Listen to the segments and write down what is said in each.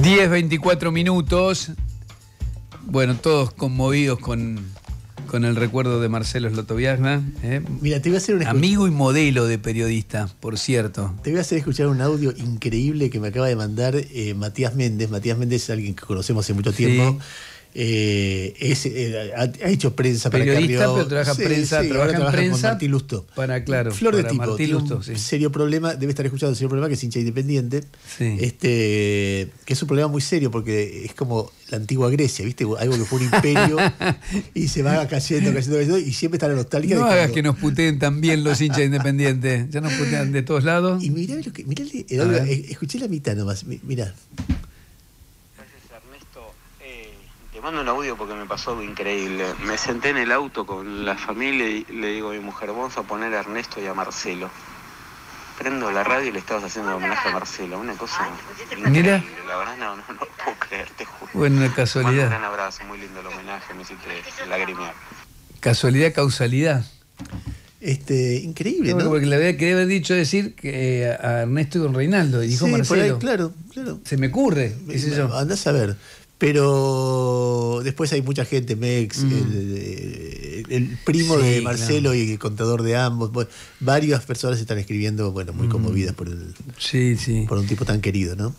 10, 24 minutos. Bueno, todos conmovidos con, con el recuerdo de Marcelo Slotoviagna. ¿eh? Mira, te voy a hacer un Amigo y modelo de periodista, por cierto. Te voy a hacer escuchar un audio increíble que me acaba de mandar eh, Matías Méndez. Matías Méndez es alguien que conocemos hace mucho tiempo. Sí eh, eh, ha, hecho prensa Periodista, para pero trabaja prensa, trabaja, prensa Martín Lusto. Para, claro, Flor de tipo. Martín serio problema, debe estar escuchando un serio problema que es hincha independiente. Este, que es un problema muy serio porque es como la antigua Grecia, ¿viste? Algo que fue un imperio y se va cayendo, cayendo, cayendo y siempre está la nostalgia. No hagas que nos puteen también los hinchas independientes. Ya nos putean de todos lados. Y mirá lo que. Mirá, escuché la mitad nomás. Mirá mando un audio porque me pasó increíble. Me senté en el auto con la familia y le digo a mi mujer, vamos a poner a Ernesto y a Marcelo. Prendo la radio y le estabas haciendo homenaje a Marcelo, una cosa Mira. La verdad no, no, puedo creer, te juro. Bueno, una casualidad. Un gran abrazo, muy lindo el homenaje, me hiciste lagrimear. Casualidad, causalidad. Este, increíble, ¿no? Porque le había querido haber dicho decir que eh, a Ernesto y con Reinaldo, y dijo Marcelo. claro, claro. Se me ocurre, dice yo. Andás a ver. Pero después hay mucha gente, Mex, mm. eh, el, primo de Marcelo y el contador de ambos. varias personas están escribiendo, bueno, muy mm. conmovidas por, sí, sí. por un tipo tan querido, ¿no?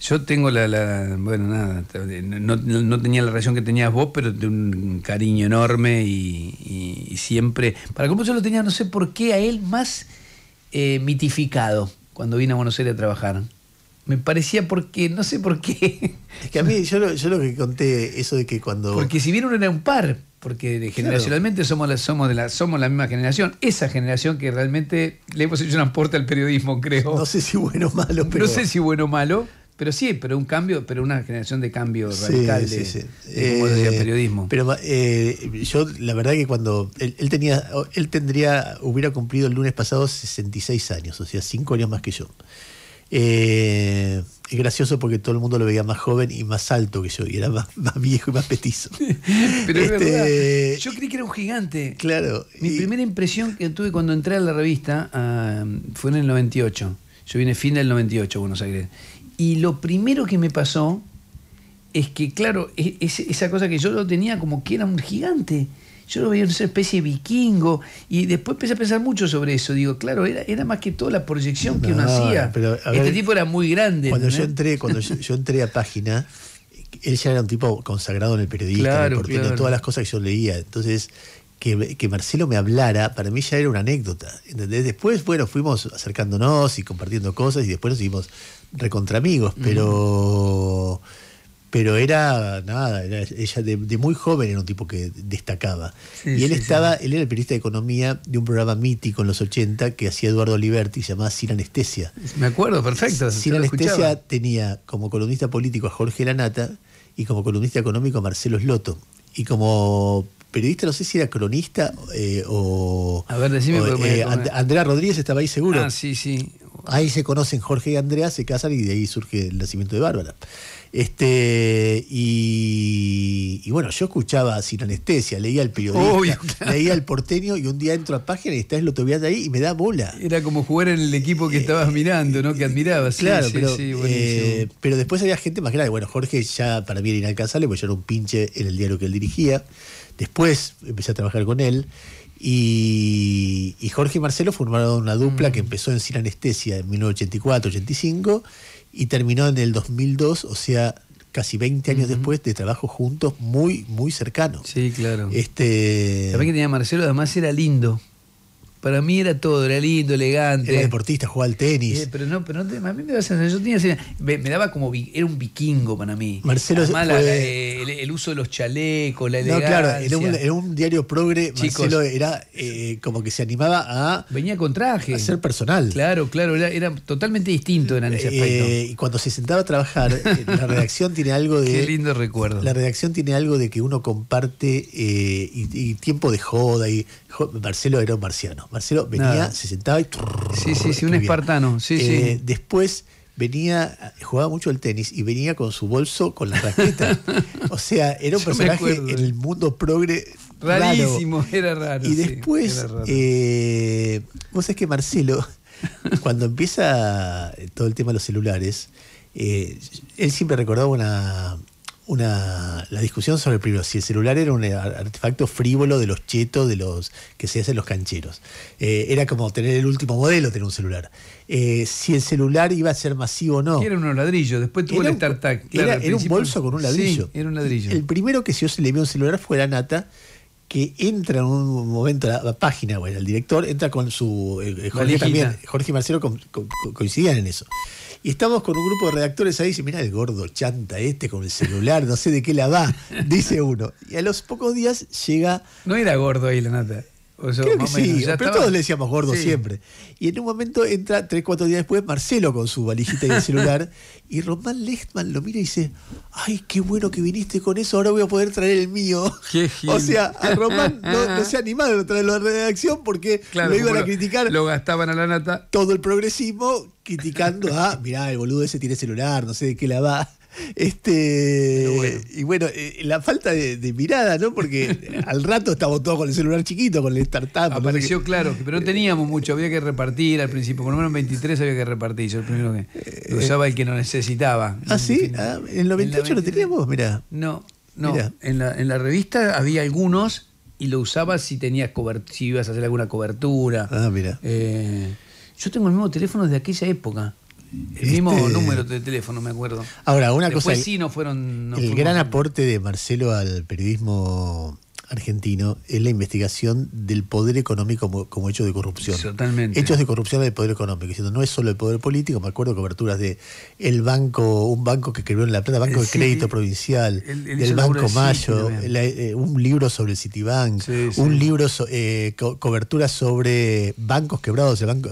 Yo tengo la, bueno, nada, no, tenía la relación que tenías vos, pero de un cariño enorme y, siempre, para cómo yo lo tenía, no sé por qué, a él más eh, mitificado cuando vine a Buenos Aires a trabajar. Me parecía porque, no sé por qué. Es que a mí, yo, lo que conté, eso de que cuando. Porque si bien uno era un par, porque generacionalmente somos, la, somos, de la, somos la misma generación, esa generación que realmente le hemos hecho una aporte al periodismo, creo. No sé si bueno o malo, pero. No sé si bueno o malo, pero sí, pero un cambio, pero una generación de cambio radical de, sí, sí. Eh, periodismo. Pero eh, yo, la verdad que cuando él, él, tenía, él tendría, hubiera cumplido el lunes pasado 66 años, o sea, 5 años más que yo. Eh, es gracioso porque todo el mundo lo veía más joven y más alto que yo, y era más, viejo y más petizo. Pero este, verdad, yo creí que era un gigante. Claro. Mi primera impresión que tuve cuando entré a la revista fue en el 98. Yo vine fin del 98 a Buenos Aires. Y lo primero que me pasó es que, claro, e, esa cosa que yo lo tenía como que era un gigante yo lo veía en una especie de vikingo y después empecé a pensar mucho sobre eso. Digo, claro, era, era más que toda la proyección que uno hacía. este tipo era muy grande. Cuando, yo, entré, cuando yo, entré a Página, él ya era un tipo consagrado en el periodista claro, todas las cosas que yo leía. Entonces, que, Marcelo me hablara, para mí ya era una anécdota. Después, bueno, fuimos acercándonos y compartiendo cosas y después nos hicimos recontra amigos, pero pero era nada, ella de, muy joven era un tipo que destacaba. y él estaba, él era el periodista de economía de un programa mítico en los 80 que hacía Eduardo Liberti, llamado Sin Anestesia. Me acuerdo, perfecto. Sin Anestesia tenía como columnista político a Jorge Lanata y como columnista económico a Marcelo Sloto. Y como periodista, no sé si era cronista eh, o. A ver, decime. Eh, Andrea Rodríguez estaba ahí seguro. Ah, sí, sí ahí se conocen Jorge y Andrea, se casan y de ahí surge el nacimiento de Bárbara. Este, y, bueno, yo escuchaba sin anestesia, leía el periodista, leía el porteño y un día entro a página y está el de ahí y me da bola. Era como jugar en el equipo que eh, estabas mirando, ¿no? Que admirabas. Claro, eh, pero, después había gente más grande. Bueno, Jorge ya para mí era inalcanzable, porque yo era un pinche en el diario que él dirigía. Después empecé a trabajar con él. Y, Jorge y Marcelo formaron una dupla mm. que empezó en Sin Anestesia en 1984-85 y terminó en el 2002, o sea, casi 20 años después de trabajo juntos muy, muy cercano. Sí, claro. Este... También que tenía Marcelo, además era lindo. Para mí era todo, era lindo, elegante. Era deportista, jugaba al tenis. Eh, pero no, pero a mí me daba sensación, yo tenía, me, daba como, era un vikingo para mí. Marcelo el, uso de los chalecos, la elegancia. No, claro, en un, diario progre Marcelo era eh, como que se animaba a... Venía con traje. A ser personal. Claro, claro, era, totalmente distinto en ese eh, aspecto. y cuando se sentaba a trabajar, la redacción tiene algo de... Qué lindo recuerdo. La redacción tiene algo de que uno comparte y, tiempo de joda y Marcelo era un marciano. Marcelo venía, se sentaba y. sí, sí, sí, un espartano. Eh, después venía, jugaba mucho el tenis y venía con su bolso con la raqueta. o sea, era un personaje en el mundo progre. Rarísimo, era raro. Y después, eh, vos sabés que Marcelo, cuando empieza todo el tema de los celulares, eh, él siempre recordaba una, una, la discusión sobre primero, si el celular era un artefacto frívolo de los chetos, de los que se hacen los cancheros. Eh, era como tener el último modelo, tener un celular. Eh, si el celular iba a ser masivo o no. Era un ladrillo después tuvo el era, un bolso con un ladrillo. era El primero que se le vio un celular fue la nata que entra en un momento la, página, bueno, el director entra con su... Eh, Jorge, también, y Marcelo coincidían en eso. Y estamos con un grupo de redactores ahí, dice, mira el gordo chanta este con el celular, no sé de qué la va, dice uno. Y a los pocos días llega... No era gordo ahí la nata. Creo que sí, pero todos le decíamos gordo siempre. Y en un momento entra, tres, cuatro días después, Marcelo con su valijita y el celular, y Román Lechtman lo mira y dice, ay, qué bueno que viniste con eso, ahora voy a poder traer el mío. o sea, a Román no, se ha a traerlo a la redacción porque lo iban a criticar. Lo gastaban a la nata. Todo el progresismo criticando, ah, mirá, el boludo ese tiene celular, no sé de qué la va. Este, Y bueno, eh, la falta de, mirada, ¿no? Porque al rato estábamos todos con el celular chiquito, con el startup. Apareció, claro, pero no eh, teníamos mucho, había que repartir al eh, principio, por lo menos 23 había que repartir, yo el primero que usaba el que no necesitaba. ¿Ah, en sí? ¿En 98 ah, lo teníamos? mira No, no. En, la, en la revista había algunos y lo usabas si tenías si ibas a hacer alguna cobertura. Ah, mira. yo tengo el mismo teléfono de aquella época. El mismo este, número de teléfono, me acuerdo. Ahora, una cosa. sí, no fueron. el gran aporte de Marcelo al periodismo argentino es la investigación del poder económico como, hecho de corrupción. Totalmente. Hechos de corrupción del poder económico. Diciendo, no es solo el poder político, me acuerdo coberturas de el banco, un banco que escribió en La Plata, Banco eh, de Crédito Provincial, el, del Banco Mayo, eh, un libro sobre el Citibank, un libro, so, eh, sobre bancos quebrados, el banco,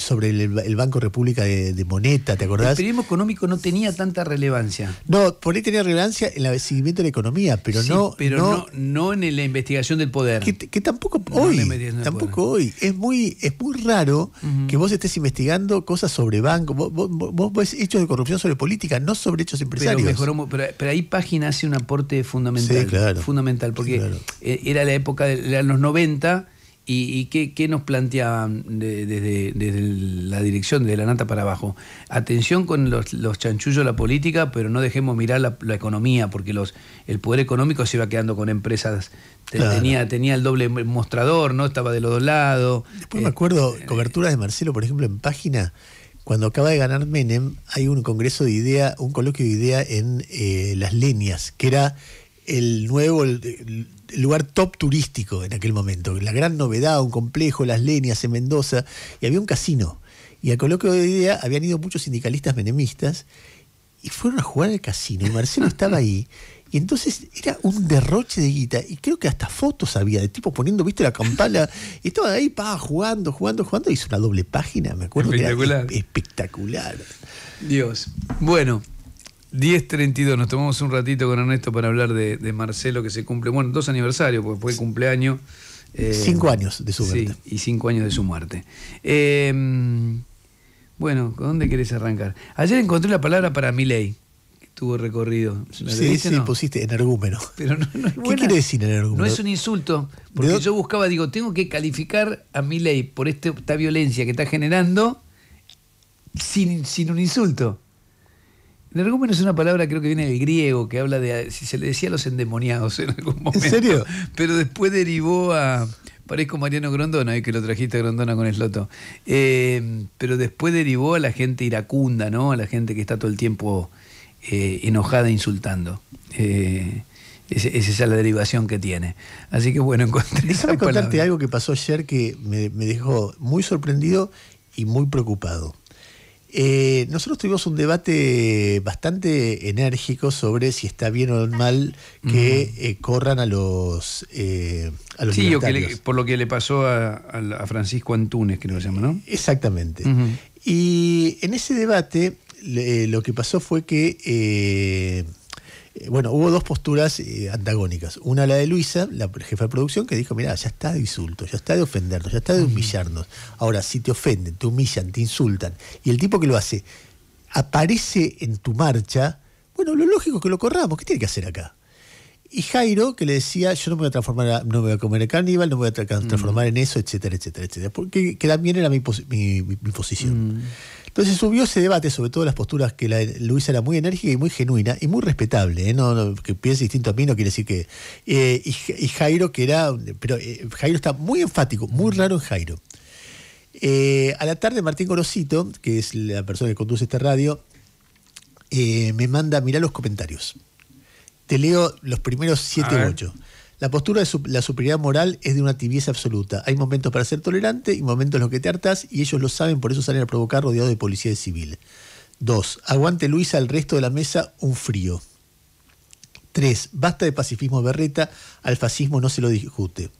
sobre el, Banco República de, Moneta, ¿te acordás? El periodismo económico no tenía tanta relevancia. No, por ahí tenía relevancia en el seguimiento de la economía, pero no no en la investigación del poder. Que, tampoco hoy, tampoco hoy. Es muy, es muy raro que vos estés investigando cosas sobre bancos, vos, vos, vos, hechos de corrupción sobre política, no sobre hechos empresariales Pero, ahí Página hace un aporte fundamental. Fundamental, porque e, era la época de los 90 ¿Y, qué, nos planteaban mm, desde, la dirección, desde la nata para abajo? Atención con los, chanchullos de la política, pero no dejemos mirar la, economía, porque los, el poder económico se iba quedando con empresas. Tenía, tenía el doble mostrador, ¿no? Estaba de los dos lados. Después me acuerdo, eh, eh, cobertura de Marcelo, por ejemplo, en página, cuando acaba de ganar Menem, hay un congreso de idea, un coloquio de idea en eh, Las Leñas, que era el nuevo. el, lugar top turístico en aquel momento. La gran novedad, un complejo, las leñas en Mendoza, y había un casino. Y al coloquio de idea habían ido muchos sindicalistas menemistas y fueron a jugar al casino. Y Marcelo estaba ahí. Y entonces era un derroche de guita. Y creo que hasta fotos había de tipo poniendo, viste, la campana. Y estaba ahí, pa, jugando, jugando, jugando. Hizo una doble página, me acuerdo. Espectacular. espectacular. Dios. Bueno, 10.32, nos tomamos un ratito con Ernesto para hablar de, Marcelo que se cumple, bueno, dos aniversarios, porque fue cumpleaños. Eh, cinco años de su muerte. Sí, y cinco años de su muerte. Em, bueno, ¿con dónde querés arrancar? Ayer encontré la palabra para ley, que tuvo recorrido. Sí, sí, pusiste energúmeno. Pero ¿Qué quiere decir energúmeno? No es un insulto, porque yo buscaba, digo, tengo que calificar a mi ley por este, esta, violencia que está generando sin, sin un insulto. Energúmeno es una palabra, creo que viene del griego, que habla de. Si se le decía a los endemoniados en algún momento. ¿En serio? Pero después derivó a. Parezco Mariano Grondona, que lo trajiste a Grondona con el Eh, pero después derivó a la gente iracunda, ¿no? A la gente que está todo el tiempo eh, enojada insultando. Eh, esa es la derivación que tiene. Así que bueno, encontré. Déjame contarte algo que pasó ayer que me dejó muy sorprendido y muy preocupado. Eh, nosotros tuvimos un debate bastante enérgico sobre si está bien o mal que eh, corran a los, eh, a los sí, por lo que le pasó a, Francisco Antunes, que se llama, ¿no? Exactamente. Y en ese debate lo que pasó fue que eh, bueno, hubo dos posturas eh, antagónicas. Una la de Luisa, la jefa de producción, que dijo, mira, ya está de insulto, ya está de ofendernos, ya está de humillarnos. Ahora, si te ofenden, te humillan, te insultan, y el tipo que lo hace aparece en tu marcha, bueno, lo lógico es que lo corramos, ¿qué tiene que hacer acá? Y Jairo que le decía, yo no me voy a transformar, no me voy a comer el caníbal, no me voy a transformar en eso, etcétera, etcétera, etcétera. Porque que también era mi, posición. Entonces subió ese debate, sobre todo las posturas que la Luisa era muy enérgica y muy genuina y muy respetable. ¿eh? No, que piense distinto a mí no quiere decir que. Eh, y, Jairo, que era. Pero eh, Jairo está muy enfático, muy mm. raro en Jairo. a la tarde, Martín Gorosito, que es la persona que conduce esta radio, me manda a mirar los comentarios. Te leo los primeros siete u ocho. La postura de la superioridad moral es de una tibieza absoluta. Hay momentos para ser tolerante y momentos en los que te hartas y ellos lo saben, por eso salen a provocar rodeados de policía y civil. 2. Aguante Luisa al resto de la mesa un frío. 3. Basta de pacifismo berreta, al fascismo no se lo discute.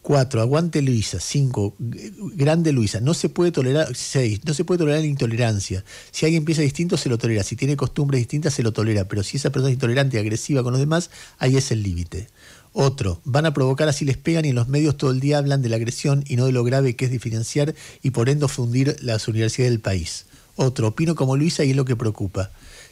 4. Aguante Luisa. 5. Grande Luisa. No se puede tolerar. 6. No se puede tolerar la intolerancia. Si alguien piensa distinto, se lo tolera. Si tiene costumbres distintas, se lo tolera. Pero si esa persona es intolerante y agresiva con los demás, ahí es el límite. Otro, van a provocar así les pegan y en los medios todo el día hablan de la agresión y no de lo grave que es diferenciar y por ende fundir las universidades del país. Otro, opino como Luisa y es lo que preocupa.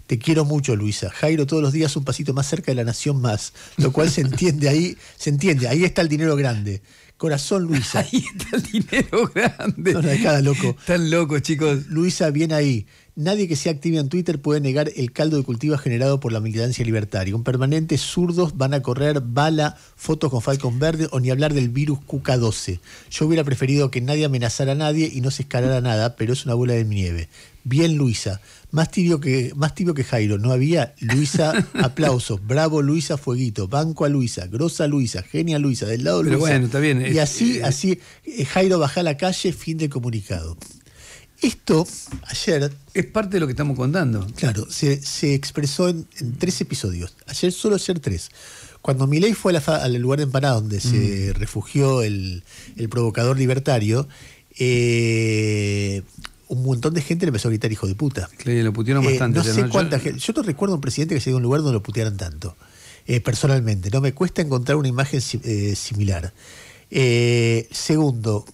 Te quiero mucho, Luisa. Jairo, todos los días un pasito más cerca de la nación más, lo cual se entiende ahí, se entiende, ahí está el dinero grande. Corazón, Luisa. Ahí está el dinero grande. No, cada loco. Están locos, chicos. Luisa, bien ahí. Nadie que sea activo en Twitter puede negar el caldo de cultivo generado por la militancia libertaria. Un permanente zurdos van a correr bala, fotos con Falcon Verde o ni hablar del virus Cuca 12 Yo hubiera preferido que nadie amenazara a nadie y no se escalara nada, pero es una bola de nieve. Bien, Luisa. Más tibio que, más que Jairo. No había Luisa, aplausos. Bravo, Luisa, fueguito. Banco a Luisa. Grosa Luisa. Genia Luisa. Del lado Luisa. Pero bueno, está bien. Y eh, así, eh, así, eh, Jairo baja a la calle, fin de comunicado. Esto, ayer, es parte de lo que estamos contando. Claro, se, expresó en, tres episodios. Ayer, solo ayer tres. Cuando Milei fue al lugar de empanada donde se mm. refugió el, provocador libertario, eh, un montón de gente le empezó a gritar hijo de puta. lo putearon eh, bastante. No sé Yo no recuerdo un presidente que se a un lugar donde lo putearan tanto. Eh, personalmente, no me cuesta encontrar una imagen similar. segundo,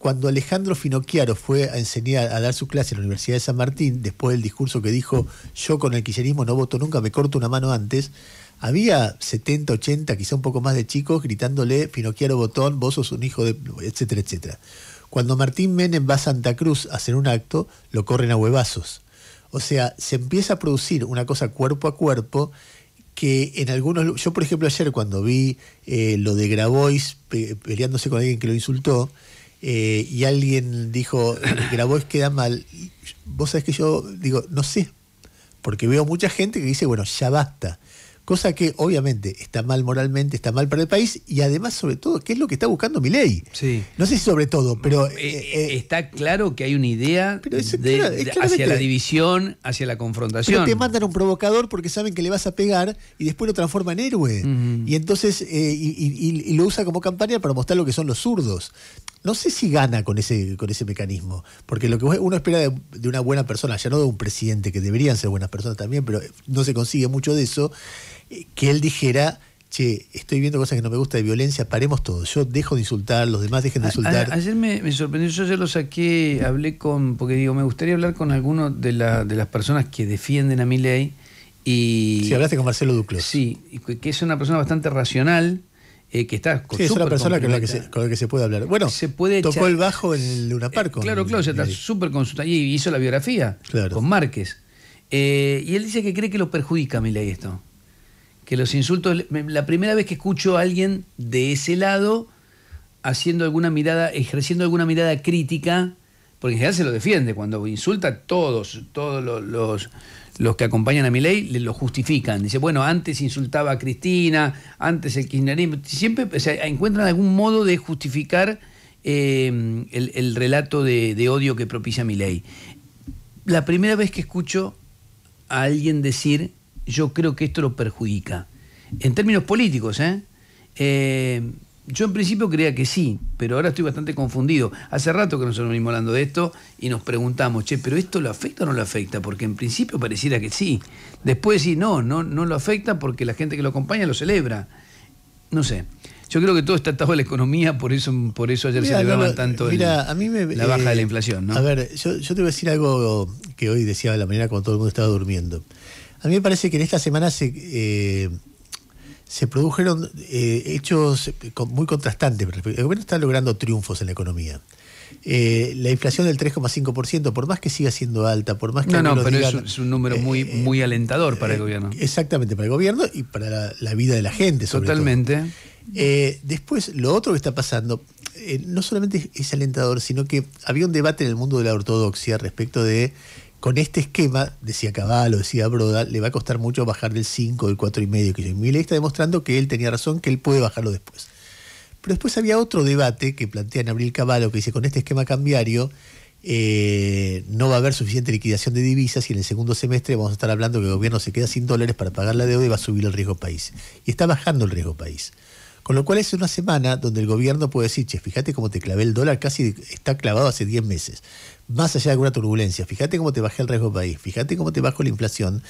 cuando Alejandro Finocchiaro fue a enseñar, a dar su clase en la Universidad de San Martín, después del discurso que dijo, yo con el kirchnerismo no voto nunca, me corto una mano antes, había 70, 80, quizá un poco más de chicos gritándole, Finocchiaro Botón, vos sos un hijo de... etcétera, etcétera. Cuando Martín Menem va a Santa Cruz a hacer un acto, lo corren a huevazos. O sea, se empieza a producir una cosa cuerpo a cuerpo que en algunos... Yo, por ejemplo, ayer cuando vi eh, lo de Grabois peleándose con alguien que lo insultó, eh, y alguien dijo, eh, Que la voz queda mal. Vos sabés que yo digo, no sé, porque veo mucha gente que dice, bueno, ya basta. Cosa que obviamente está mal moralmente, está mal para el país y además sobre todo, ¿qué es lo que está buscando mi ley? Sí. No sé si sobre todo, pero... Eh, está claro que hay una idea de, hacia la división, hacia la confrontación. Pero te mandan un provocador porque saben que le vas a pegar y después lo transforma en héroe. Y entonces, y, y, lo usa como campaña para mostrar lo que son los zurdos no sé si gana con ese, con ese mecanismo, porque lo que uno espera de, una buena persona, ya no de un presidente, que deberían ser buenas personas también, pero no se consigue mucho de eso, eh, que él dijera, che, estoy viendo cosas que no me gusta de violencia, paremos todo, yo dejo de insultar, los demás dejen de insultar. ayer me, sorprendió, yo ya lo saqué, hablé con, porque digo, me gustaría hablar con alguno de, de las personas que defienden a mi ley. Y, sí, hablaste con Marcelo Duclos. Sí, que es una persona bastante racional, eh, que está con es una persona con la, que se, puede hablar. Bueno, se puede tocó el bajo en el Luna eh, claro, claro, está súper consulta. Y hizo la biografía con Márquez. Eh, y él dice que cree que lo perjudica a esto. Que los insultos. La primera vez que escucho a alguien de ese lado haciendo alguna mirada, ejerciendo alguna mirada crítica, porque en general se lo defiende, cuando insulta a todos, todos los los que acompañan a mi ley lo justifican. Dice, bueno, antes insultaba a Cristina, antes el kirchnerismo. Siempre se encuentran algún modo de justificar eh, el, relato de, odio que propicia mi ley. La primera vez que escucho a alguien decir, yo creo que esto lo perjudica. En términos políticos, ¿eh? eh yo en principio creía que sí, pero ahora estoy bastante confundido. Hace rato que nosotros venimos hablando de esto y nos preguntamos, che, ¿pero esto lo afecta o no lo afecta? Porque en principio pareciera que sí. Después sí, no, no, no lo afecta porque la gente que lo acompaña lo celebra. No sé. Yo creo que todo está atado a la economía, por eso, por eso ayer se celebraban tanto la baja de la eh, inflación. A ver, yo, te voy a decir algo que hoy decía de la mañana cuando todo el mundo estaba durmiendo. A mí me parece que en esta semana se... Eh, se produjeron eh, hechos muy contrastantes. El gobierno está logrando triunfos en la economía. Eh, la inflación del 3,5%, por más que siga siendo alta, por más que... No, no, pero es, un, número eh, muy, muy alentador para el gobierno. Exactamente, para el gobierno y para la, vida de la gente. Sobre Totalmente. después, lo otro que está pasando, no solamente es alentador, sino que había un debate en el mundo de la ortodoxia respecto de con este esquema, decía Caballo, decía Broda, le va a costar mucho bajar del 5, del 4,5 y medio que yo. está demostrando que él tenía razón, que él puede bajarlo después. Pero después había otro debate que en Abril Caballo, que dice, con este esquema cambiario eh, no va a haber suficiente liquidación de divisas y en el segundo semestre vamos a estar hablando que el gobierno se queda sin dólares para pagar la deuda y va a subir el riesgo país. Y está bajando el riesgo país. Con lo cual es una semana donde el gobierno puede decir, che, fíjate cómo te clavé el dólar, casi está clavado hace 10 meses más allá de alguna turbulencia. Fíjate cómo te baja el riesgo país, fíjate cómo te bajó la inflación.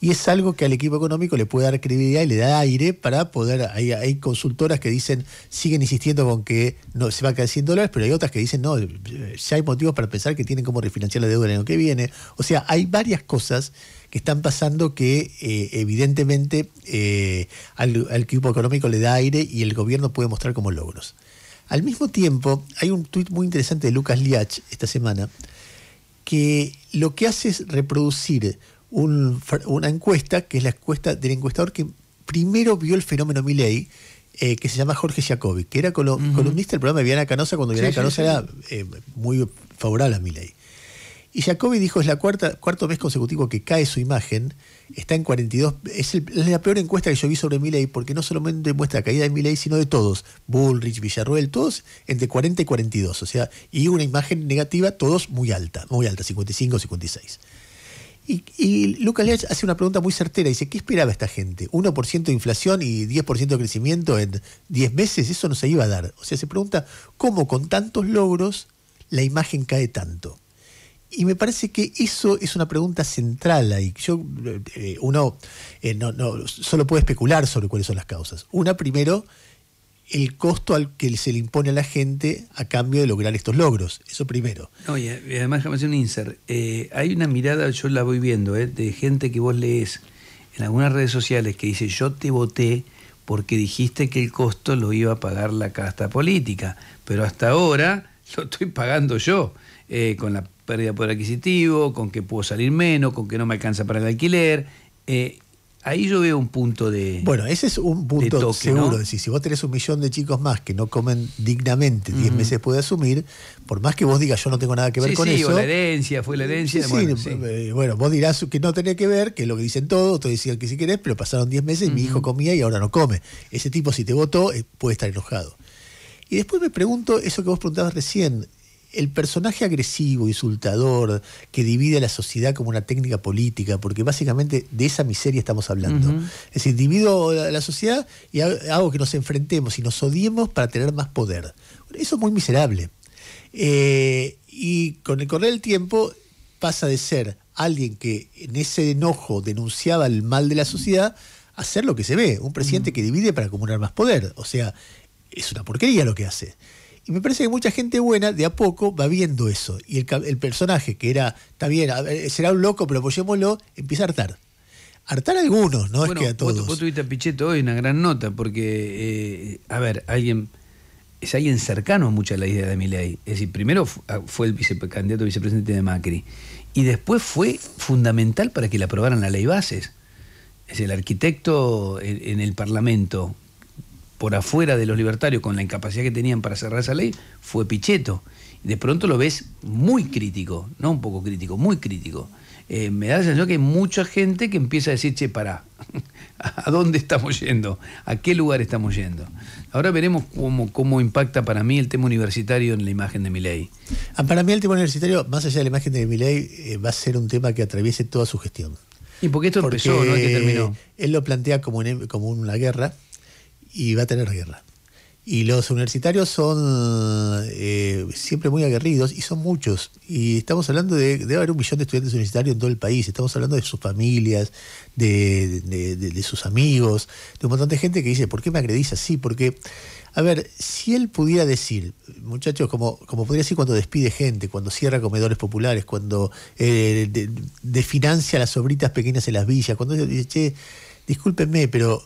Y es algo que al equipo económico le puede dar credibilidad y le da aire para poder. Hay, consultoras que dicen, siguen insistiendo con que no se va a caer 100 dólares, pero hay otras que dicen, no, eh, ya hay motivos para pensar que tienen cómo refinanciar la deuda el año que viene. O sea, hay varias cosas que están pasando que eh, evidentemente eh, al equipo económico le da aire y el gobierno puede mostrar como logros. Al mismo tiempo, hay un tuit muy interesante de Lucas Liach esta semana, que lo que hace es reproducir una encuesta, que es la encuesta del encuestador que primero vio el fenómeno Milley, eh, que se llama Jorge Jacobi, que era columnista del programa de Viana Canosa cuando Viana Canosa era eh, muy favorable a Milley. Y Jacobi dijo, es la cuarta, cuarto mes consecutivo que cae su imagen, está en 42, es, la peor encuesta que yo vi sobre Milley, porque no solamente muestra la caída de Milley, sino de todos, Bullrich, Villarroel, todos entre 40 y 42, o sea, y una imagen negativa, todos muy alta, muy alta, 55, 56. Y, y Lucas Leach hace una pregunta muy certera, dice, ¿qué esperaba esta gente? ¿1% de inflación y 10% de crecimiento en 10 meses? Eso no se iba a dar. O sea, se pregunta, ¿cómo con tantos logros la imagen cae tanto? Y me parece que eso es una pregunta central ahí. Yo, eh, uno eh, no, solo puede especular sobre cuáles son las causas. Una, primero, el costo al que se le impone a la gente a cambio de lograr estos logros. Eso primero. además, déjame hacer un insert. Eh, hay una mirada, yo la voy viendo, de gente que vos lees en algunas redes sociales que dice: Yo te voté porque dijiste que el costo lo iba a pagar la casta política, pero hasta ahora lo estoy pagando yo, con la pérdida de poder adquisitivo, con que puedo salir menos, con que no me alcanza para el alquiler. Eh, ahí yo veo un punto de. Bueno, ese es un punto seguro. Decir, si vos tenés un millón de chicos más que no comen dignamente 10 meses puede asumir, por más que vos digas yo no tengo nada que ver con sí, eso. Sí, la herencia, fue la herencia. Eh, bueno, vos dirás que no tenía que ver, que es lo que dicen todos, te decían que si querés, pero pasaron 10 meses y mi hijo comía y ahora no come. Ese tipo, si te votó, eh, puede estar enojado. Y después me pregunto eso que vos preguntabas recién, el personaje agresivo, insultador, que divide a la sociedad como una técnica política, porque básicamente de esa miseria estamos hablando. Es decir, divido a la sociedad y hago que nos enfrentemos y nos odiemos para tener más poder. Eso es muy miserable. Eh, y con el correr del tiempo pasa de ser alguien que en ese enojo denunciaba el mal de la sociedad a ser lo que se ve, un presidente que divide para acumular más poder. O sea, es una porquería lo que hace. Y me parece que mucha gente buena de a poco va viendo eso. Y el, personaje que era, está bien, será un loco, pero apoyémoslo, empieza a hartar. Hartar a algunos, no es que a todos. Vos, vos tuviste a Pichetto hoy una gran nota, porque, eh, a ver, alguien es alguien cercano mucho a la idea de ley Es decir, primero ah, fue el candidato vicepresidente de Macri y después fue fundamental para que le aprobaran la ley bases. Es el arquitecto en el Parlamento por afuera de los libertarios con la incapacidad que tenían para cerrar esa ley fue Pichetto. De pronto lo ves muy crítico, no un poco crítico, muy crítico. Eh, me da la sensación que hay mucha gente que empieza a decir, che, pará, ¿a dónde estamos yendo? ¿A qué lugar estamos yendo? Ahora veremos cómo, impacta para mí el tema universitario en la imagen de mi ley. Ah, para mí el tema universitario, más allá de la imagen de mi ley, eh, va a ser un tema que atraviese toda su gestión. Y porque esto empezó, ¿no? Que terminó. Él lo plantea como una guerra y va a tener guerra. Y los universitarios son eh, siempre muy aguerridos y son muchos. Y estamos hablando de, debe haber un millón de estudiantes universitarios en todo el país. Estamos hablando de sus familias, de, de, sus amigos, de un montón de gente que dice, ¿por qué me agredís así? Porque, a ver, si él pudiera decir, muchachos, como, como podría decir cuando despide gente, cuando cierra comedores populares, cuando eh, desfinancia las sobritas pequeñas en las villas, cuando dice, che, discúlpenme, pero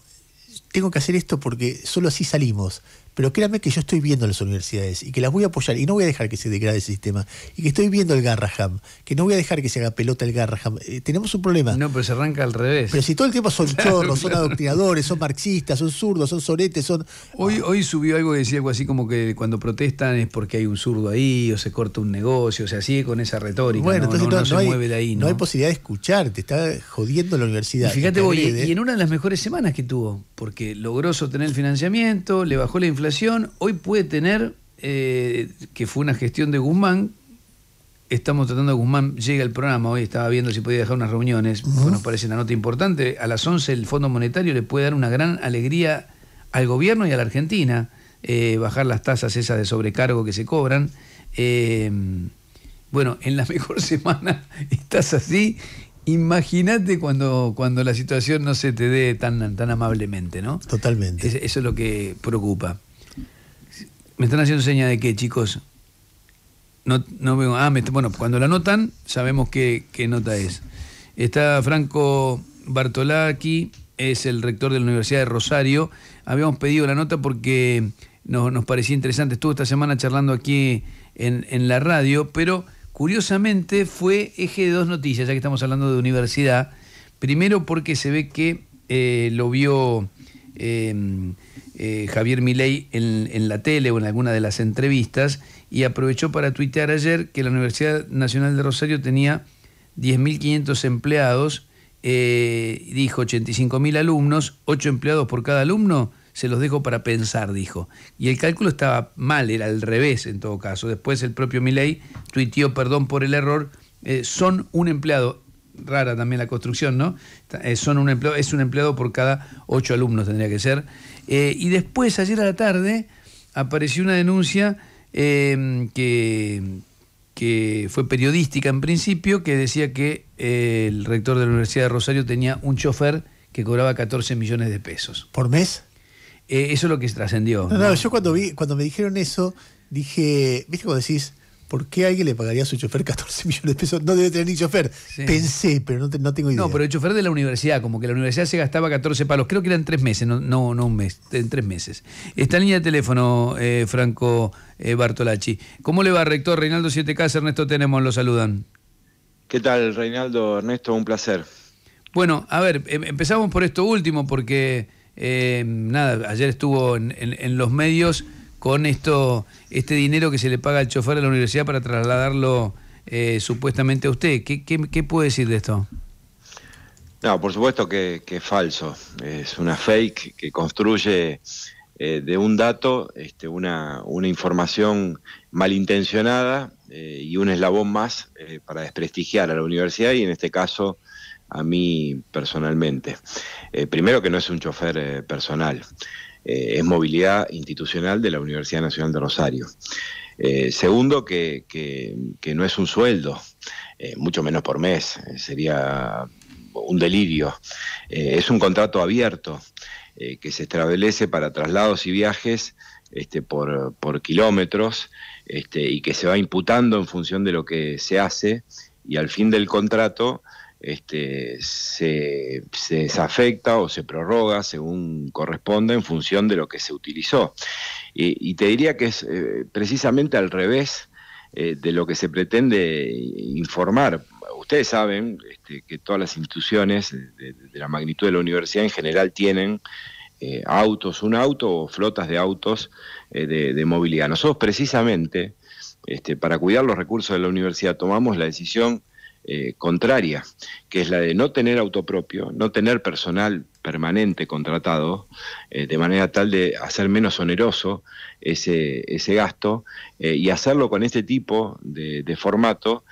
tengo que hacer esto porque solo así salimos. Pero créanme que yo estoy viendo las universidades y que las voy a apoyar y no voy a dejar que se degrade el sistema. Y que estoy viendo el Garraham, que no voy a dejar que se haga pelota el Garraham. Eh, tenemos un problema. No, pero se arranca al revés. Pero si todo el tiempo son chorros, son adoctrinadores, son marxistas, son zurdos, son soretes, son. Hoy, hoy subió algo que decía algo así como que cuando protestan es porque hay un zurdo ahí o se corta un negocio, o sea, sigue con esa retórica. Bueno, no, entonces no, hay, posibilidad de escuchar, te está jodiendo la universidad. Y y en una de las mejores semanas que tuvo, porque logró sostener el financiamiento, le bajó la inflación hoy puede tener, eh, que fue una gestión de Guzmán, estamos tratando, de Guzmán llega al programa hoy, estaba viendo si podía dejar unas reuniones, nos parece una nota importante, a las 11 el Fondo Monetario le puede dar una gran alegría al gobierno y a la Argentina, eh, bajar las tasas esas de sobrecargo que se cobran. Eh, bueno, en la mejor semana estás así, imagínate cuando, cuando la situación no se te dé tan, tan amablemente, ¿no? Totalmente. eso es lo que preocupa. Me están haciendo seña de qué, chicos. No, no veo. Ah, bueno, cuando la notan, sabemos qué, qué nota es. Está Franco aquí es el rector de la Universidad de Rosario. Habíamos pedido la nota porque nos, parecía interesante. Estuvo esta semana charlando aquí en, la radio, pero curiosamente fue eje de dos noticias, ya que estamos hablando de universidad. Primero porque se ve que eh, lo vio eh, eh, Javier Milei en, la tele o en alguna de las entrevistas y aprovechó para tuitear ayer que la Universidad Nacional de Rosario tenía 10.500 empleados, eh, dijo 85.000 alumnos, 8 empleados por cada alumno, se los dejo para pensar, dijo. Y el cálculo estaba mal, era al revés en todo caso. Después el propio Milei tuiteó, perdón por el error, eh, son un empleado rara también la construcción, ¿no? son un es un empleado por cada ocho alumnos, tendría que ser. Eh, y después, ayer a la tarde, apareció una denuncia eh, que, que, fue periodística en principio, que decía que eh, el rector de la Universidad de Rosario tenía un chofer que cobraba 14 millones de pesos. ¿Por mes? eso es lo que trascendió. No, no, yo cuando, vi, cuando me dijeron eso, dije, ¿viste cómo decís, ¿por qué alguien le pagaría a su chofer 14 millones de pesos? No debe tener ni chofer. Pensé, pero no, tengo idea. No, pero el chofer de la universidad, como que la universidad se gastaba 14 palos, creo que eran tres meses, no, no, un mes, en tres meses. Esta línea de teléfono, eh, Franco eh, Bartolacci. ¿Cómo le va, rector? Reinaldo 7K, Ernesto Tenemos, lo saludan. ¿Qué tal, Reinaldo? Ernesto, un placer. Bueno, a ver, em, empezamos por esto último, porque eh, nada, ayer estuvo en los medios con esto, este dinero que se le paga al chofer de la universidad para trasladarlo eh, supuestamente a usted. ¿Qué, puede decir de esto? No, por supuesto que, es falso. Es una fake que construye eh, de un dato este, una, información malintencionada eh, y un eslabón más para desprestigiar a la universidad y en este caso a mí personalmente. primero que no es un chofer personal. Eh, es movilidad institucional de la Universidad Nacional de Rosario. Eh, segundo, que, no es un sueldo, eh, mucho menos por mes, sería un delirio. es un contrato abierto que se establece para traslados y viajes este, por, por kilómetros este, y que se va imputando en función de lo que se hace y al fin del contrato este, se, desafecta o se prorroga según corresponde en función de lo que se utilizó. Y, te diría que es eh, precisamente al revés eh, de lo que se pretende informar. Ustedes saben este, que todas las instituciones de, la magnitud de la universidad en general tienen eh, autos, un auto o flotas de autos de, movilidad. Nosotros precisamente... Este, para cuidar los recursos de la universidad tomamos la decisión eh, contraria, que es la de no tener autopropio, no tener personal permanente contratado, eh, de manera tal de hacer menos oneroso ese, gasto eh, y hacerlo con este tipo de, formato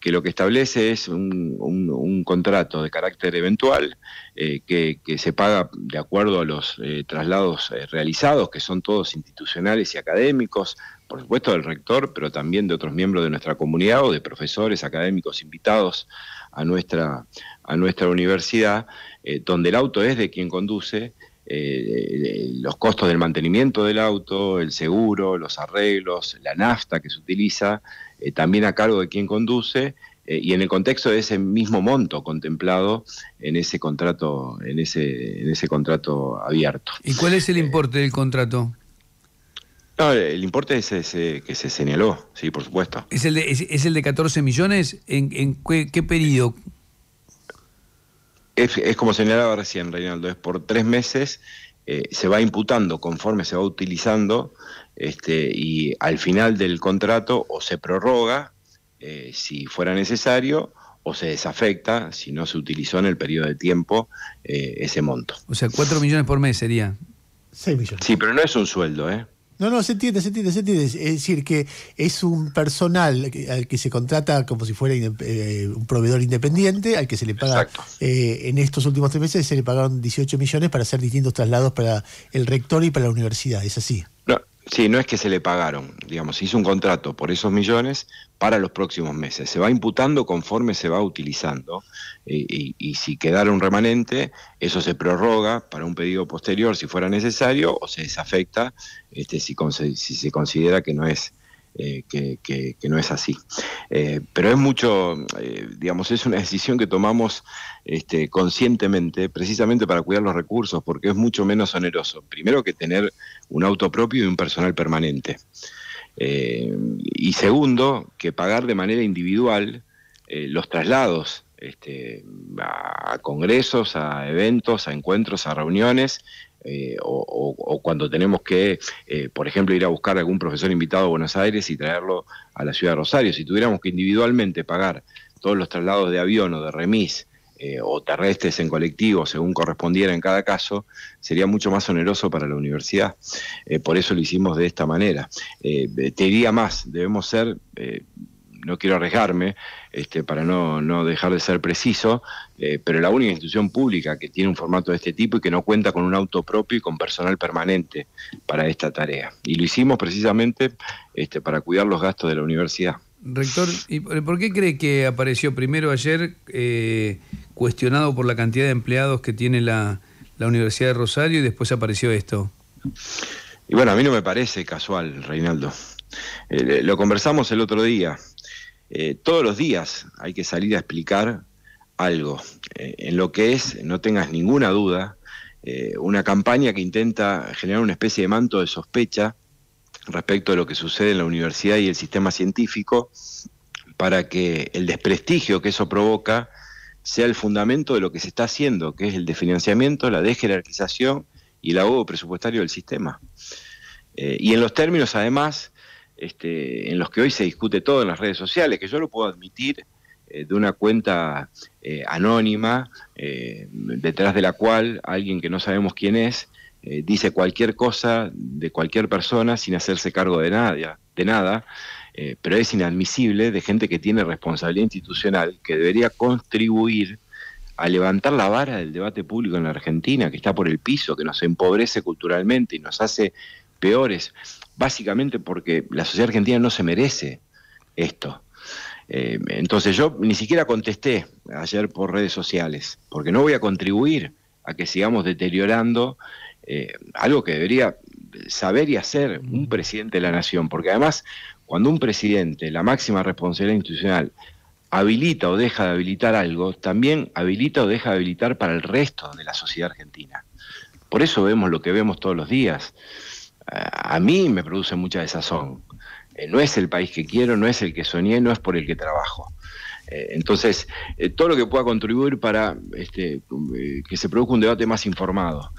que lo que establece es un, contrato de carácter eventual que, se paga de acuerdo a los traslados realizados, que son todos institucionales y académicos, por supuesto, del rector, pero también de otros miembros de nuestra comunidad o de profesores académicos invitados a nuestra, a nuestra universidad, eh, donde el auto es de quien conduce, eh, eh, los costos del mantenimiento del auto, el seguro, los arreglos, la nafta que se utiliza, también a cargo de quien conduce, y en el contexto de ese mismo monto contemplado en ese contrato, en ese, en ese contrato abierto. ¿Y cuál es el importe del contrato? No, el importe es ese que se señaló, sí, por supuesto. ¿Es el de, es, 14 millones? ¿En, qué, periodo? Es, como señalaba recién, Reinaldo, es por tres meses, eh, se va imputando conforme se va utilizando este, y al final del contrato o se prorroga eh, si fuera necesario o se desafecta si no se utilizó en el periodo de tiempo eh, ese monto. O sea, 4 millones por mes sería. 6 millones. Sí, pero no es un sueldo, ¿eh? No, no, se entiende, se entiende, se entiende. Es decir, que es un personal al que se contrata como si fuera eh, un proveedor independiente, al que se le paga eh, en estos últimos tres meses, se le pagaron 18 millones para hacer distintos traslados para el rector y para la universidad. ¿Es así? Sí, no es que se le pagaron, digamos, se hizo un contrato por esos millones para los próximos meses. Se va imputando conforme se va utilizando eh, y, si quedara un remanente, eso se prorroga para un pedido posterior si fuera necesario o se desafecta este, si, si se considera que no es eh, que, no es así. Eh, pero es mucho, eh, digamos, es una decisión que tomamos este, conscientemente, precisamente para cuidar los recursos, porque es mucho menos oneroso, primero que tener un auto propio y un personal permanente. y segundo, que pagar de manera individual los traslados este, a, congresos, a eventos, a encuentros, a reuniones eh, o, cuando tenemos que, eh, por ejemplo, ir a buscar a algún profesor invitado a Buenos Aires y traerlo a la ciudad de Rosario. Si tuviéramos que individualmente pagar todos los traslados de avión o de remis eh, o terrestres en colectivo, según correspondiera en cada caso, sería mucho más oneroso para la universidad. por eso lo hicimos de esta manera. te diría más, debemos ser no quiero arriesgarme este, para no, dejar de ser preciso, eh, pero la única institución pública que tiene un formato de este tipo y que no cuenta con un auto propio y con personal permanente para esta tarea. Y lo hicimos precisamente este, para cuidar los gastos de la universidad. Rector, ¿y por qué cree que apareció primero ayer eh, cuestionado por la cantidad de empleados que tiene la, Universidad de Rosario y después apareció esto? Y bueno, a mí no me parece casual, Reinaldo. Eh, lo conversamos el otro día. Eh, todos los días hay que salir a explicar algo. Eh, en lo que es, no tengas ninguna duda, eh, una campaña que intenta generar una especie de manto de sospecha respecto a lo que sucede en la universidad y el sistema científico para que el desprestigio que eso provoca sea el fundamento de lo que se está haciendo, que es el desfinanciamiento, la desjerarquización y el ahogo presupuestario del sistema. y en los términos, además, este, en los que hoy se discute todo en las redes sociales, que yo lo puedo admitir eh, de una cuenta eh, anónima, eh, detrás de la cual alguien que no sabemos quién es, dice cualquier cosa de cualquier persona sin hacerse cargo de, nada, de nada pero es inadmisible de gente que tiene responsabilidad institucional, que debería contribuir a levantar la vara del debate público en la Argentina, que está por el piso, que nos empobrece culturalmente y nos hace peores básicamente porque la sociedad argentina no se merece esto. Eh, entonces yo ni siquiera contesté ayer por redes sociales, porque no voy a contribuir a que sigamos deteriorando eh, algo que debería saber y hacer un mm. presidente de la nación, porque además cuando un presidente, la máxima responsabilidad institucional, habilita o deja de habilitar algo, también habilita o deja de habilitar para el resto de la sociedad argentina. Por eso vemos lo que vemos todos los días a mí me produce mucha desazón. Eh, no es el país que quiero, no es el que soñé, no es por el que trabajo. Eh, entonces, eh, todo lo que pueda contribuir para este, que se produzca un debate más informado.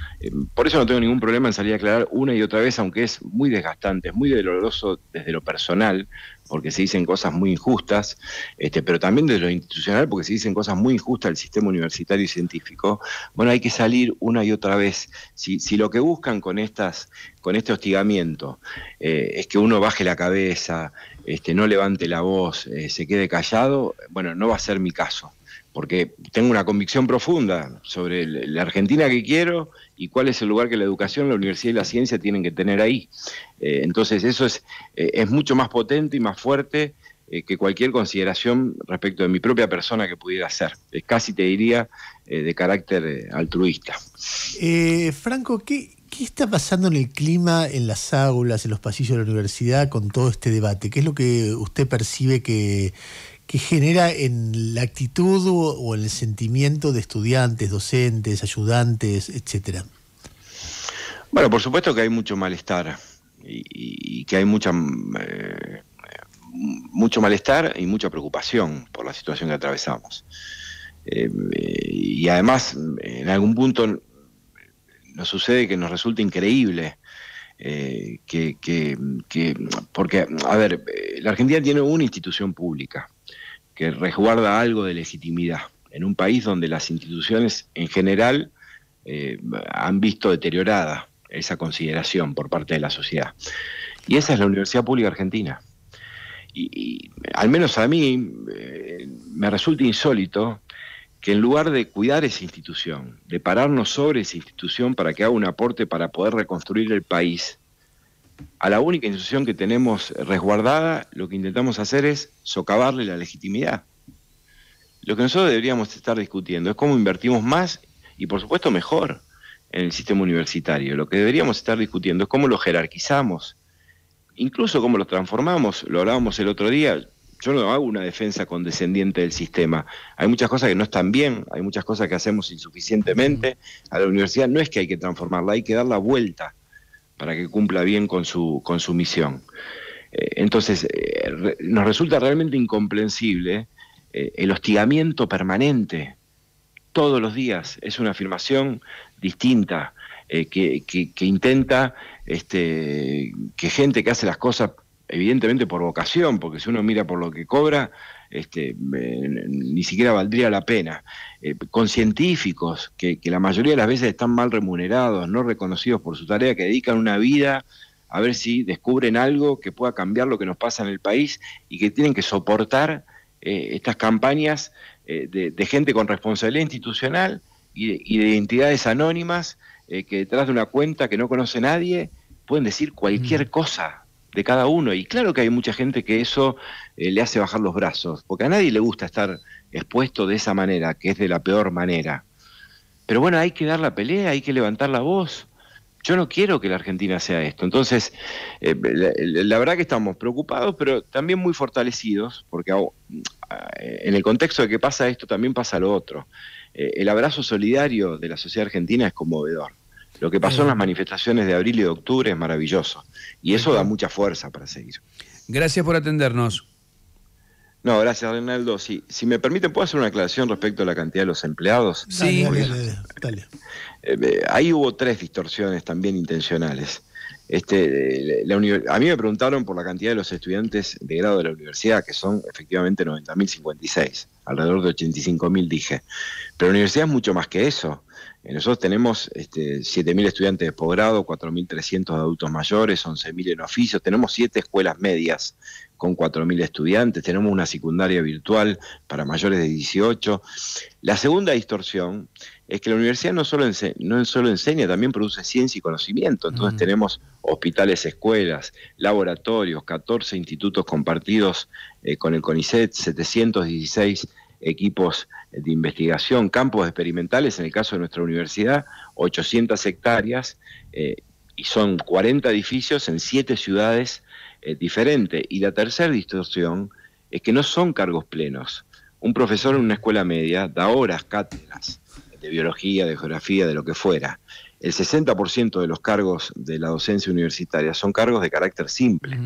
por eso no tengo ningún problema en salir a aclarar una y otra vez, aunque es muy desgastante, es muy doloroso desde lo personal, porque se dicen cosas muy injustas, este, pero también de lo institucional, porque se dicen cosas muy injustas del sistema universitario y científico, bueno, hay que salir una y otra vez. Si, lo que buscan con, estas, con este hostigamiento eh, es que uno baje la cabeza, este, no levante la voz, eh, se quede callado, bueno, no va a ser mi caso porque tengo una convicción profunda sobre la Argentina que quiero y cuál es el lugar que la educación, la universidad y la ciencia tienen que tener ahí. Eh, entonces eso eh, es, mucho más potente y más fuerte eh, que cualquier consideración respecto de mi propia persona que pudiera ser. casi te diría de carácter altruista. Franco, ¿qué, ¿qué está pasando en el clima, en las aulas, en los pasillos de la universidad con todo este debate? ¿Qué es lo que usted percibe que que genera en la actitud o, en el sentimiento de estudiantes, docentes, ayudantes, etcétera? Bueno, por supuesto que hay mucho malestar y, que hay mucha mm, eh, mucho malestar y mucha preocupación por la situación que atravesamos. Eh, y además, en algún punto nos sucede que nos resulta increíble eh, que, porque, a ver, la Argentina tiene una institución pública, que resguarda algo de legitimidad en un país donde las instituciones en general eh, han visto deteriorada esa consideración por parte de la sociedad. Y esa es la Universidad Pública Argentina. Y, al menos a mí eh, me resulta insólito que en lugar de cuidar esa institución, de pararnos sobre esa institución para que haga un aporte para poder reconstruir el país, a la única institución que tenemos resguardada, lo que intentamos hacer es socavarle la legitimidad. Lo que nosotros deberíamos estar discutiendo es cómo invertimos más y por supuesto mejor en el sistema universitario. Lo que deberíamos estar discutiendo es cómo lo jerarquizamos, incluso cómo lo transformamos. Lo hablábamos el otro día, yo no hago una defensa condescendiente del sistema. Hay muchas cosas que no están bien, hay muchas cosas que hacemos insuficientemente. A la universidad no es que hay que transformarla, hay que dar la vuelta para que cumpla bien con su, con su misión. Eh, entonces, eh, nos resulta realmente incomprensible eh, el hostigamiento permanente todos los días. Es una afirmación distinta que, que, intenta este, que gente que hace las cosas evidentemente por vocación, porque si uno mira por lo que cobra, este, ni siquiera valdría la pena. Eh, con científicos que, la mayoría de las veces están mal remunerados, no reconocidos por su tarea, que dedican una vida a ver si descubren algo que pueda cambiar lo que nos pasa en el país y que tienen que soportar eh, estas campañas eh, de, gente con responsabilidad institucional y de, entidades anónimas que detrás de una cuenta que no conoce nadie pueden decir cualquier mm. cosa de cada uno. Y claro que hay mucha gente que eso eh, le hace bajar los brazos, porque a nadie le gusta estar expuesto de esa manera, que es de la peor manera. Pero bueno, hay que dar la pelea, hay que levantar la voz. Yo no quiero que la Argentina sea esto. Entonces, eh, la, verdad que estamos preocupados, pero también muy fortalecidos, porque eh, en el contexto de que pasa esto, también pasa lo otro. el abrazo solidario de la sociedad argentina es conmovedor. Lo que pasó en las manifestaciones de abril y de octubre es maravilloso. Y eso da mucha fuerza para seguir. Gracias por atendernos. No, gracias, Reinaldo. Si, si me permiten, ¿puedo hacer una aclaración respecto a la cantidad de los empleados? Sí, dale, eh, eh, ahí hubo tres distorsiones también intencionales. Este, eh, a mí me preguntaron por la cantidad de los estudiantes de grado de la universidad, que son efectivamente 90.056, alrededor de 85.000 dije. Pero la universidad es mucho más que eso. Eh, nosotros tenemos 7.000 este, estudiantes de posgrado, 4.300 adultos mayores, 11.000 en oficio, tenemos 7 escuelas medias con 4.000 estudiantes, tenemos una secundaria virtual para mayores de 18. La segunda distorsión es que la universidad no solo, no enseña, también produce ciencia y conocimiento. Entonces mm. tenemos hospitales, escuelas, laboratorios, 14 institutos compartidos eh, con el CONICET, 716 equipos de investigación, campos experimentales, en el caso de nuestra universidad, 800 hectáreas, eh, y son 40 edificios en 7 ciudades eh, diferentes. Y la tercera distorsión es que no son cargos plenos. Un profesor en una escuela media da horas, cátedras de biología, de geografía, de lo que fuera el 60% de los cargos de la docencia universitaria son cargos de carácter simple.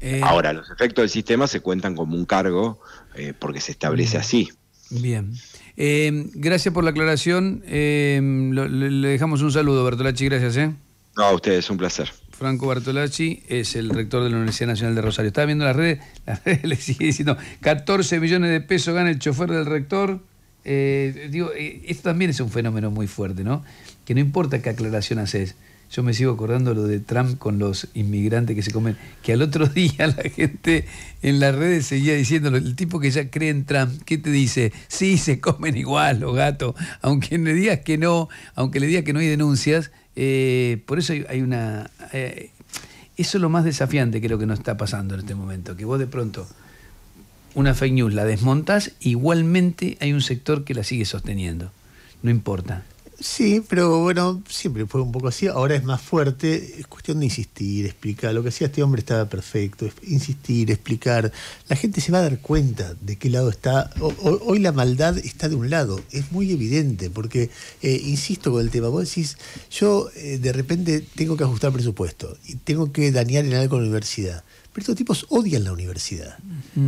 Eh, Ahora, los efectos del sistema se cuentan como un cargo eh, porque se establece así. Bien. Eh, gracias por la aclaración. le, dejamos un saludo, Bertolacci. Gracias. No, a ustedes, un placer. Franco Bartolacci es el rector de la Universidad Nacional de Rosario. Estaba viendo las redes, las redes le sigue diciendo 14 millones de pesos gana el chofer del rector. Eh, digo, eh, esto también es un fenómeno muy fuerte, ¿no? Que no importa qué aclaración haces. Yo me sigo acordando lo de Trump con los inmigrantes que se comen, que al otro día la gente en las redes seguía diciéndolo, el tipo que ya cree en Trump, ¿qué te dice? Sí, se comen igual los gatos, aunque le digas que no, aunque le digas que no hay denuncias, eh, por eso hay, una... eso es lo más desafiante que creo que nos está pasando en este momento, que vos de pronto una fake news, la desmontas, igualmente hay un sector que la sigue sosteniendo. No importa. Sí, pero bueno, siempre fue un poco así. Ahora es más fuerte. Es cuestión de insistir, explicar. Lo que hacía este hombre estaba perfecto. Insistir, explicar. La gente se va a dar cuenta de qué lado está. hoy la maldad está de un lado. Es muy evidente, porque eh, insisto con el tema. Vos decís, yo eh, de repente tengo que ajustar presupuesto y tengo que dañar en algo la universidad. Pero estos tipos odian la universidad.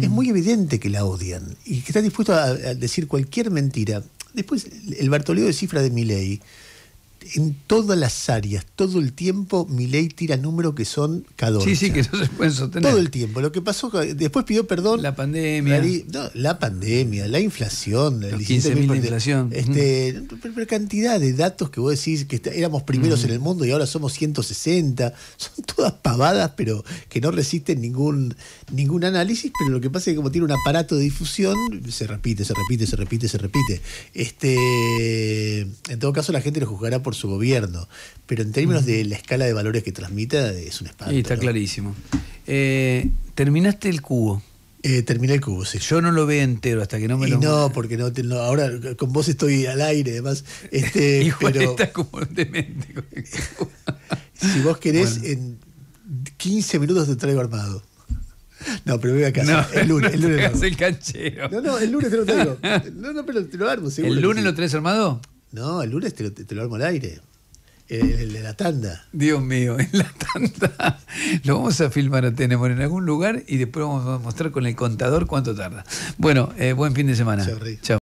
Es muy evidente que la odian y que están dispuestos a, decir cualquier mentira. Después, el Bartoleo de cifra de Milley en todas las áreas, todo el tiempo, mi ley tira números que son cada Sí, sí, que no se pueden sostener. Todo el tiempo. Lo que pasó, después pidió perdón. La pandemia. La, pandemia, la inflación. Los 15 de inflación. Este, cantidad de datos que vos decís que éramos primeros en el mundo y ahora somos 160. Son todas pavadas, pero que no resisten ningún, ningún análisis. Pero lo que pasa es que como tiene un aparato de difusión, se repite, se repite, se repite, se repite. Este, en todo caso, la gente lo juzgará por su gobierno. Pero en términos de la escala de valores que transmita, es un espanto. Y está clarísimo. Eh, terminaste el cubo. Eh, terminé el cubo, sí. Yo no lo veo entero hasta que no me y lo. No, porque no, ahora con vos estoy al aire, además. Este, y Juan está como demente si vos querés, en 15 minutos te traigo armado. No, pero voy a No, el lunes. el lunes, No, no, el lunes te lo traigo. No, no, pero te lo armo, seguro. ¿El lunes lo traes armado? No, el lunes te, lo armo al aire. El, de la tanda. Dios mío, en la tanda. Lo vamos a filmar a Tenemos en algún lugar y después vamos a mostrar con el contador cuánto tarda. Bueno, eh, buen fin de semana. Chau.